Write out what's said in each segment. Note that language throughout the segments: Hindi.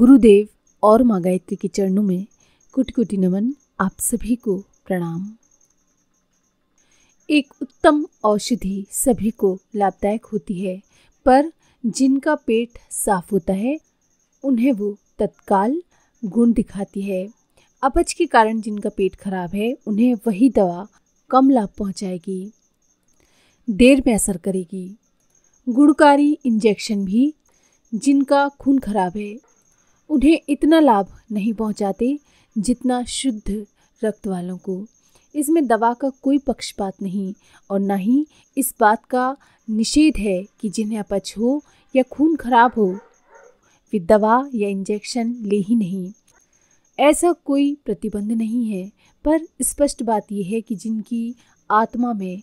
गुरुदेव और माँ गायत्री के चरणों में कुटि कुटी नमन आप सभी को प्रणाम एक उत्तम औषधि सभी को लाभदायक होती है पर जिनका पेट साफ होता है उन्हें वो तत्काल गुण दिखाती है अपच के कारण जिनका पेट खराब है उन्हें वही दवा कम लाभ पहुंचाएगी देर में असर करेगी गुणकारी इंजेक्शन भी जिनका खून खराब है उन्हें इतना लाभ नहीं पहुंचाते जितना शुद्ध रक्त वालों को इसमें दवा का कोई पक्षपात नहीं और ना ही इस बात का निषेध है कि जिन्हें अपच हो या खून खराब हो वे दवा या इंजेक्शन ले ही नहीं ऐसा कोई प्रतिबंध नहीं है पर स्पष्ट बात यह है कि जिनकी आत्मा में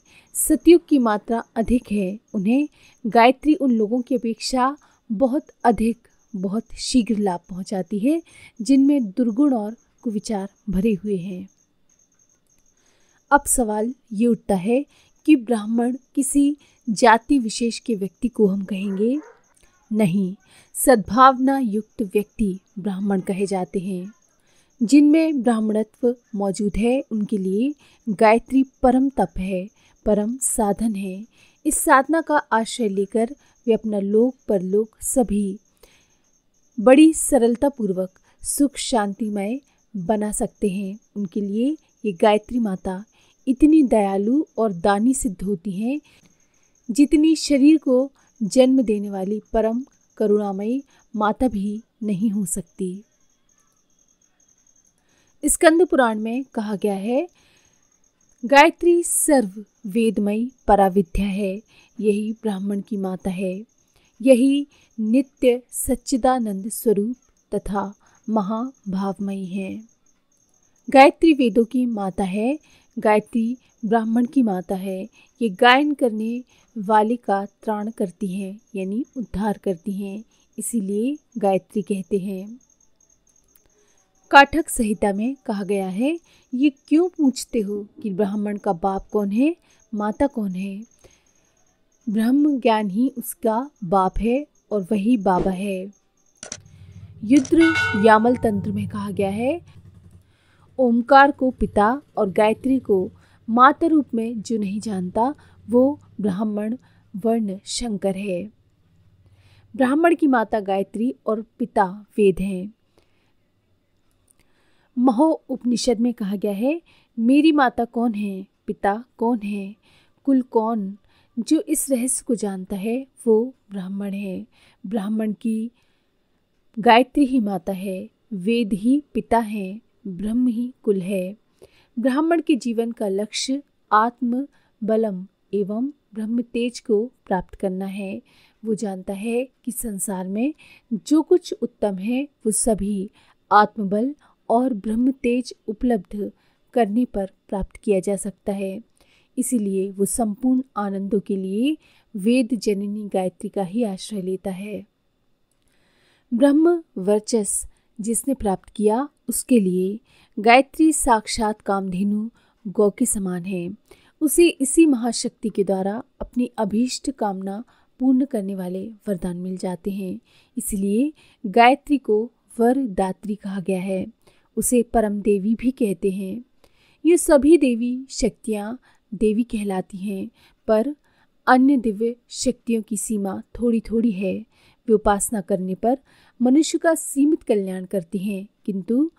सतयुग की मात्रा अधिक है उन्हें गायत्री उन लोगों की अपेक्षा बहुत अधिक बहुत शीघ्र लाभ पहुंचाती है जिनमें दुर्गुण और कुविचार भरे हुए हैं अब सवाल ये उठता है कि ब्राह्मण किसी जाति विशेष के व्यक्ति को हम कहेंगे नहीं सद्भावना युक्त व्यक्ति ब्राह्मण कहे जाते हैं जिनमें ब्राह्मणत्व मौजूद है उनके लिए गायत्री परम तप है परम साधन है इस साधना का आश्रय लेकर वे अपना लोक परलोक सभी बड़ी सरलतापूर्वक सुख शांतिमय बना सकते हैं उनके लिए ये गायत्री माता इतनी दयालु और दानी सिद्ध होती हैं जितनी शरीर को जन्म देने वाली परम करुणामयी माता भी नहीं हो सकती स्कंद पुराण में कहा गया है गायत्री सर्व वेदमयी पराविद्या है यही ब्राह्मण की माता है यही नित्य सच्चिदानंद स्वरूप तथा महाभावमयी है गायत्री वेदों की माता है गायत्री ब्राह्मण की माता है ये गायन करने वाले का त्राण करती हैं यानी उद्धार करती हैं इसीलिए गायत्री कहते हैं काठक संहिता में कहा गया है ये क्यों पूछते हो कि ब्राह्मण का बाप कौन है माता कौन है ब्रह्म ज्ञान ही उसका बाप है और वही बाबा है युद्ध यामल तंत्र में कहा गया है ओमकार को पिता और गायत्री को माता रूप में जो नहीं जानता वो ब्राह्मण वर्ण शंकर है ब्राह्मण की माता गायत्री और पिता वेद हैं महो उपनिषद में कहा गया है मेरी माता कौन है पिता कौन है कुल कौन जो इस रहस्य को जानता है वो ब्राह्मण है ब्राह्मण की गायत्री ही माता है वेद ही पिता है ब्रह्म ही कुल है ब्राह्मण के जीवन का लक्ष्य आत्म बलम एवं ब्रह्म तेज को प्राप्त करना है वो जानता है कि संसार में जो कुछ उत्तम है वो सभी आत्मबल और ब्रह्म तेज उपलब्ध करने पर प्राप्त किया जा सकता है इसीलिए वो संपूर्ण आनंदों के लिए वेद जननी गायत्री का ही आश्रय लेता है ब्रह्म वर्चस जिसने प्राप्त किया उसके लिए गायत्री साक्षात कामधेनु गौ के समान है उसे इसी महाशक्ति के द्वारा अपनी अभीष्ट कामना पूर्ण करने वाले वरदान मिल जाते हैं इसलिए गायत्री को वरदात्री कहा गया है उसे परम देवी भी कहते हैं ये सभी देवी शक्तियाँ देवी कहलाती हैं पर अन्य दिव्य शक्तियों की सीमा थोड़ी थोड़ी है वे उपासना करने पर मनुष्य का सीमित कल्याण करती हैं किंतु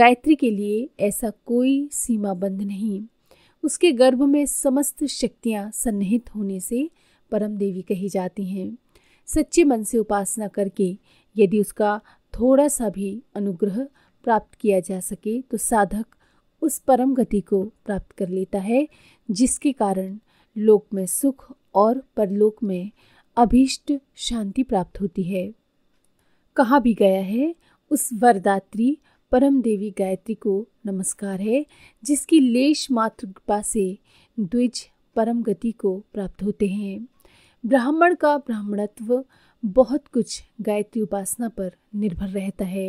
गायत्री के लिए ऐसा कोई सीमा बंद नहीं उसके गर्भ में समस्त शक्तियाँ सन्निहित होने से परम देवी कही जाती हैं सच्चे मन से उपासना करके यदि उसका थोड़ा सा भी अनुग्रह प्राप्त किया जा सके तो साधक उस परम गति को प्राप्त कर लेता है जिसके कारण लोक में सुख और परलोक में अभीष्ट शांति प्राप्त होती है कहा भी गया है उस वरदात्री परम देवी गायत्री को नमस्कार है जिसकी लेश मात्र कृपा से द्विज परम गति को प्राप्त होते हैं ब्राह्मण का ब्राह्मणत्व बहुत कुछ गायत्री उपासना पर निर्भर रहता है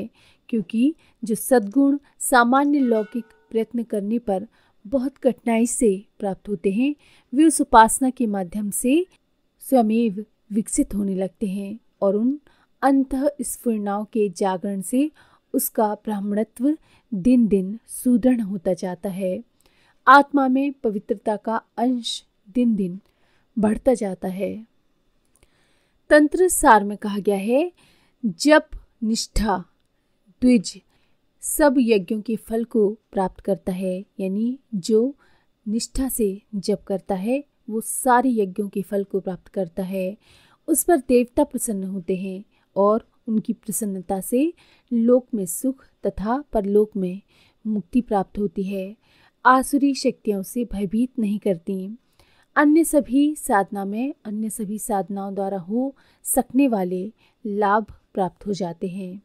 क्योंकि जो सद्गुण सामान्य लौकिक प्रयत्न करने पर बहुत कठिनाई से प्राप्त होते हैं वे उस उपासना के माध्यम से स्वयं विकसित होने लगते हैं और उन अंत स्फूर्णाओं के जागरण से उसका ब्राह्मणत्व दिन दिन सुदृढ़ होता जाता है आत्मा में पवित्रता का अंश दिन दिन बढ़ता जाता है तंत्र सार में कहा गया है जप निष्ठा द्विज सब यज्ञों के फल को प्राप्त करता है यानी जो निष्ठा से जप करता है वो सारे यज्ञों के फल को प्राप्त करता है उस पर देवता प्रसन्न होते हैं और उनकी प्रसन्नता से लोक में सुख तथा परलोक में मुक्ति प्राप्त होती है आसुरी शक्तियाँ उसे भयभीत नहीं करती अन्य सभी साधना में अन्य सभी साधनाओं द्वारा हो सकने वाले लाभ प्राप्त हो जाते हैं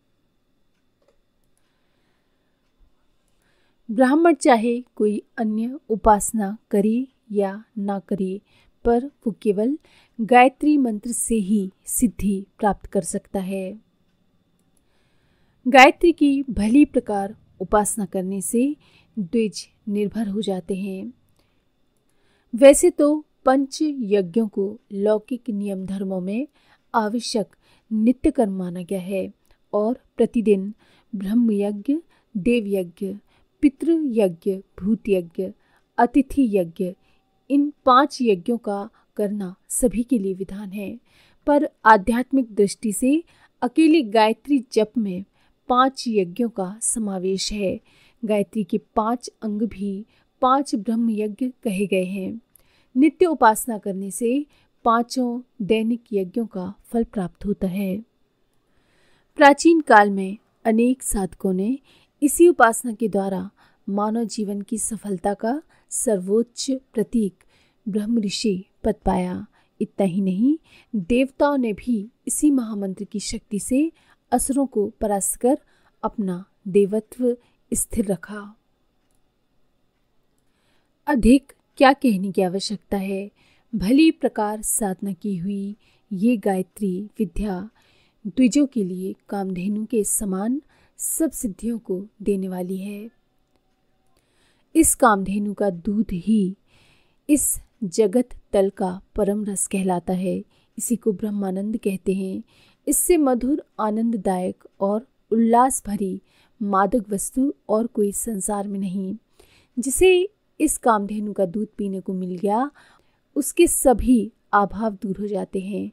ब्राह्मण चाहे कोई अन्य उपासना करे या ना करे पर वो केवल गायत्री मंत्र से ही सिद्धि प्राप्त कर सकता है गायत्री की भली प्रकार उपासना करने से द्विज निर्भर हो जाते हैं वैसे तो पंच यज्ञों को लौकिक नियम धर्मों में आवश्यक नित्य कर्म माना गया है और प्रतिदिन ब्रह्म यज्ञ देव यज्ञ पितृ यज्ञ भूत यज्ञ अतिथि यज्ञ इन पांच यज्ञों का करना सभी के लिए विधान है पर आध्यात्मिक दृष्टि से अकेले गायत्री जप में पांच यज्ञों का समावेश है गायत्री के पांच अंग भी पांच ब्रह्म यज्ञ कहे गए हैं नित्य उपासना करने से पांचों दैनिक यज्ञों का फल प्राप्त होता है प्राचीन काल में अनेक साधकों ने इसी उपासना के द्वारा मानव जीवन की सफलता का सर्वोच्च प्रतीक ब्रह्म ऋषि पद पाया इतना ही नहीं देवताओं ने भी इसी महामंत्र की शक्ति से असुरों को परास्त कर अपना देवत्व स्थिर रखा अधिक क्या कहने की आवश्यकता है भली प्रकार साधना की हुई ये गायत्री विद्या द्विजों के लिए कामधेनु के समान सब सिद्धियों को देने वाली है इस कामधेनु का दूध ही इस जगत तल का परम रस कहलाता है इसी को ब्रह्मानंद कहते हैं इससे मधुर आनंददायक और उल्लास भरी मादक वस्तु और कोई संसार में नहीं जिसे इस कामधेनु का दूध पीने को मिल गया उसके सभी अभाव दूर हो जाते हैं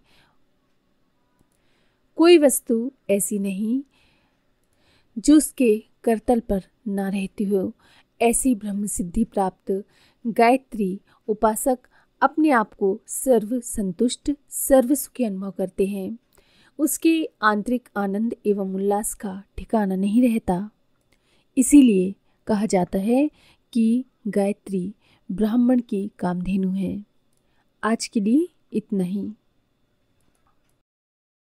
कोई वस्तु ऐसी नहीं जो उसके करतल पर ना रहते हो ऐसी ब्रह्म सिद्धि प्राप्त गायत्री उपासक अपने आप को सर्व संतुष्ट सर्व सुखी अनुभव करते हैं उसके आंतरिक आनंद एवं उल्लास का ठिकाना नहीं रहता इसीलिए कहा जाता है कि गायत्री ब्राह्मण की कामधेनु है आज के लिए इतना ही